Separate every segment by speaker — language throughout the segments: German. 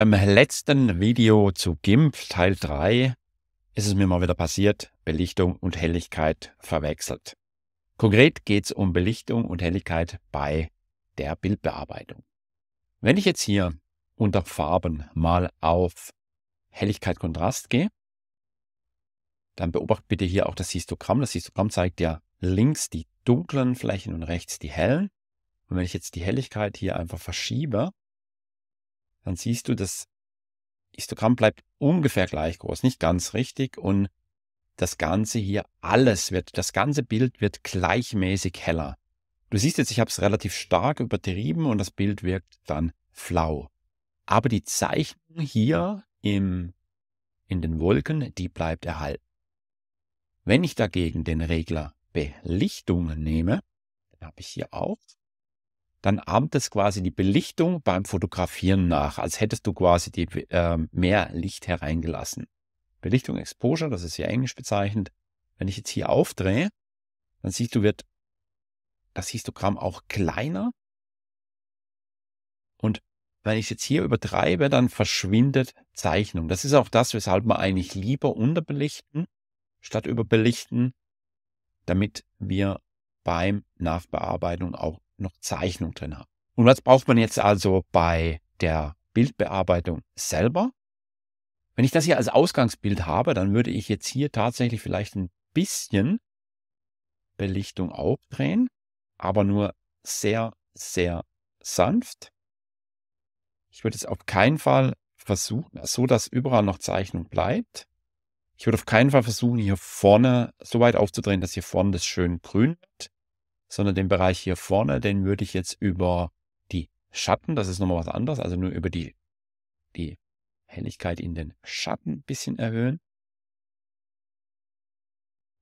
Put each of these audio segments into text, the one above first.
Speaker 1: Im letzten Video zu GIMP Teil 3 ist es mir mal wieder passiert, Belichtung und Helligkeit verwechselt. Konkret geht es um Belichtung und Helligkeit bei der Bildbearbeitung. Wenn ich jetzt hier unter Farben mal auf Helligkeit Kontrast gehe, dann beobacht bitte hier auch das Histogramm. Das Histogramm zeigt ja links die dunklen Flächen und rechts die hellen. Und wenn ich jetzt die Helligkeit hier einfach verschiebe, dann siehst du, das Histogramm bleibt ungefähr gleich groß, nicht ganz richtig und das Ganze hier, alles wird, das ganze Bild wird gleichmäßig heller. Du siehst jetzt, ich habe es relativ stark übertrieben und das Bild wirkt dann flau. Aber die Zeichnung hier im, in den Wolken, die bleibt erhalten. Wenn ich dagegen den Regler Belichtung nehme, den habe ich hier auch, dann ahmt es quasi die Belichtung beim Fotografieren nach, als hättest du quasi die, äh, mehr Licht hereingelassen. Belichtung Exposure, das ist ja englisch bezeichnet. Wenn ich jetzt hier aufdrehe, dann siehst du, wird das Histogramm auch kleiner. Und wenn ich es jetzt hier übertreibe, dann verschwindet Zeichnung. Das ist auch das, weshalb man eigentlich lieber unterbelichten statt überbelichten, damit wir beim Nachbearbeitung auch noch Zeichnung drin haben. Und was braucht man jetzt also bei der Bildbearbeitung selber? Wenn ich das hier als Ausgangsbild habe, dann würde ich jetzt hier tatsächlich vielleicht ein bisschen Belichtung aufdrehen, aber nur sehr, sehr sanft. Ich würde es auf keinen Fall versuchen, so dass überall noch Zeichnung bleibt. Ich würde auf keinen Fall versuchen, hier vorne so weit aufzudrehen, dass hier vorne das schön grün wird sondern den Bereich hier vorne, den würde ich jetzt über die Schatten, das ist nochmal was anderes, also nur über die, die Helligkeit in den Schatten ein bisschen erhöhen.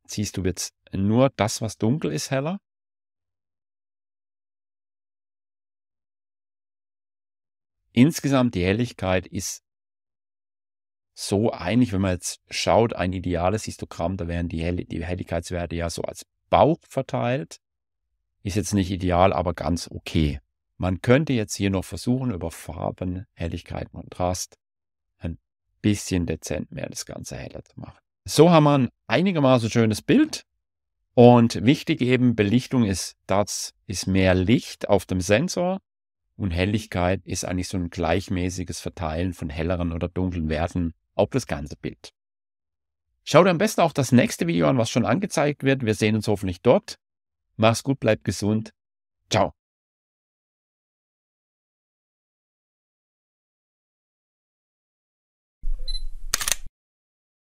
Speaker 1: Ziehst du jetzt nur das, was dunkel ist, heller? Insgesamt die Helligkeit ist so einig, wenn man jetzt schaut, ein ideales Histogramm, da wären die, Hell die Helligkeitswerte ja so als Bauch verteilt. Ist jetzt nicht ideal, aber ganz okay. Man könnte jetzt hier noch versuchen, über Farben, Helligkeit, Kontrast ein bisschen dezent mehr das Ganze heller zu machen. So haben wir ein einigermaßen schönes Bild. Und wichtig eben, Belichtung ist, das ist mehr Licht auf dem Sensor und Helligkeit ist eigentlich so ein gleichmäßiges Verteilen von helleren oder dunklen Werten auf das ganze Bild. Schau dir am besten auch das nächste Video an, was schon angezeigt wird. Wir sehen uns hoffentlich dort. Mach's gut, bleib gesund. Ciao.